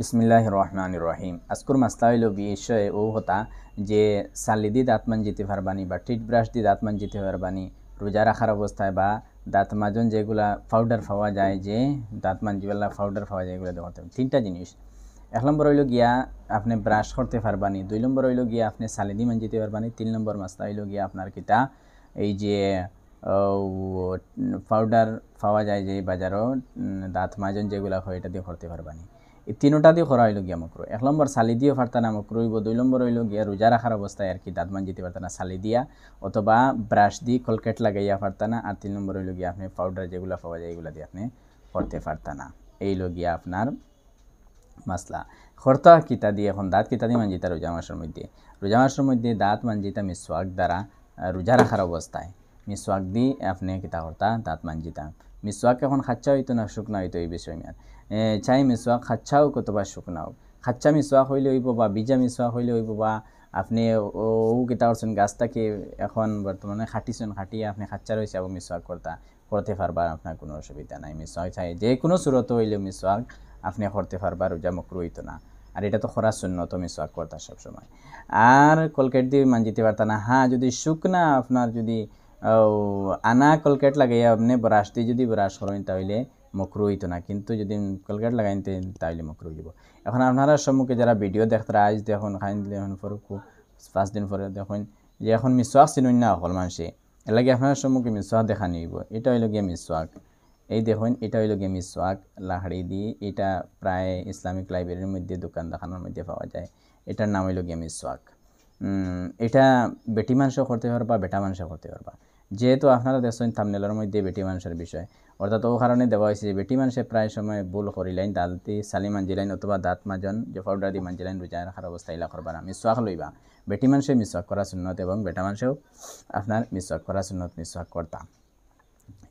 বিসমিল্লাহ রহমান রহিম আজকুর মাস্তাইল হইল বিষয়ে ও হতা যে সালি দিয়ে দাঁত মানজিতে পারবানি বা টিট ব্রাশ দি দাঁত মানজিতে পারবানি রোজা রাখার অবস্থায় বা দাঁত মাজন যেগুলা পাউডার পাওয়া যায় যে দাঁত মানজিবেলা পাউডার পাওয়া যায় এগুলো হবে তিনটা জিনিস এক নম্বর হইল গিয়া আপনি ব্রাশ করতে পারবানি দুই নম্বর হইল গিয়া আপনি সালি দিয়ে মানজিতে পারবানি তিন নম্বর মাস্তা হইল গিয়া আপনার কিটা এই যে পাউডার পাওয়া যায় যে বাজারও দাঁত মাজন যেগুলো হয় এটা দিয়ে করতে পারবানি এই তিনোটা দিয়ে খরা হইল গিয়া মকরু এক নম্বর সালি দিয়ে ফার্তা না মকরু হইব দুই নম্বর হইল গিয়া রোজা রাখার অবস্থায় আর কি দাঁত মাঞ্জিতে পারত না সালি দিয়া অথবা ব্রাশ দিয়ে কলকেট লাগাইয়া পারত না আর তিন নম্বর হইল গিয়া আপনি পাউডার যেগুলো পাওয়া যায় এগুলো দিয়ে আপনি করতে পারতানা না এই লগিয়া আপনার মাসলা খর্তা কিতা দিয়ে এখন দাঁত কিতা দিয়ে মানজিতা রোজা মাসের মধ্যে রোজা মাসের মধ্যে দাঁত মানজিতা মিসওয়াক দ্বারা রোজা রাখার অবস্থায় মিসওয়াক দিয়ে আপনি কিতা করতা দাঁত মানজিতা মিসওয়াক এখন খাচ্ছা হইতো না শুকনা হইতো এই বিষয় মিয়ান চাই মিসওয়াক খাচ্ছাও হোক শুকনাও শুকনা খাচ্ছা মিসওয়াক হইলে হইব বা বীজা মিসওয়াক হইলে হইব বা আপনি ও কেটা করছেন গাছটাকে এখন বর্তমানে খাটিছেন খাটিয়ে আপনি খাচ্ছা রয়েছে এবং মিসওয়াক করতা করতে পারবার আপনার কোনো অসুবিধা নাই মিসওয়াক চাই যে কোনো সুরত হইলেও মিসওয়াক আপনি করতে পারবার রোজা মকরু হইতো না আর এটা তো খরা শূন্য তো মিসওয়াক করতা সবসময় আর কলকেট দিয়ে মানজিতে পারতা না হ্যাঁ যদি শুকনা আপনার যদি আনা কলকেট লাগাই আপনি ব্রাশটি যদি ব্রাশ করেন তাহলে মকরু হইতো না কিন্তু যদি কলকেট লাগাইন তাহলে মকরু হইব এখন আপনারা সম্মুখে যারা ভিডিও দেখতারা আজ দেখুন খাইন দিলে এখন পরে পাঁচ দিন পরে দেখুন যে এখন মিসওয়াক চিনুন না অকল মানুষে এর লাগে আপনার সম্মুখে মিসওয়াক দেখা নিব এটা হইল গিয়ে মিশোয়াক এই দেখুন এটা হইল গিয়ে মিশোয়াক লাহড়ি দিয়ে এটা প্রায় ইসলামিক লাইব্রেরির মধ্যে দোকান দেখানোর মধ্যে পাওয়া যায় এটার নাম হইল গিয়ে মিশোয়াক এটা বেটি মাংস করতে পারবা বেটা মাংস করতে পারবা যেহেতু আপনারা দেখছেন থামনেলার মধ্যে বেটি মাংসের বিষয় অর্থাৎ ও কারণে দেওয়া হয়েছে যে বেটি মাংসে প্রায় সময় ভুল করিলাইন দাঁতি সালি লাইন অথবা দাঁত মাজন যে পাউডার দি লাইন রোজা রাখার অবস্থা এলা করবা না মিসওয়াক লইবা বেটি মাংসে মিশাক করা সুন্নত এবং বেটা মাংসেও আপনার মিশাক করা সুন্নত মিশাক করতাম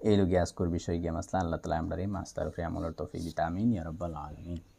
এই লোকে আজকুর বিষয় গিয়ে মাসলা আল্লাহ তালা আমরা এই মাস্তার ফ্রি তফিক ইয়ারব্বাল আলমিন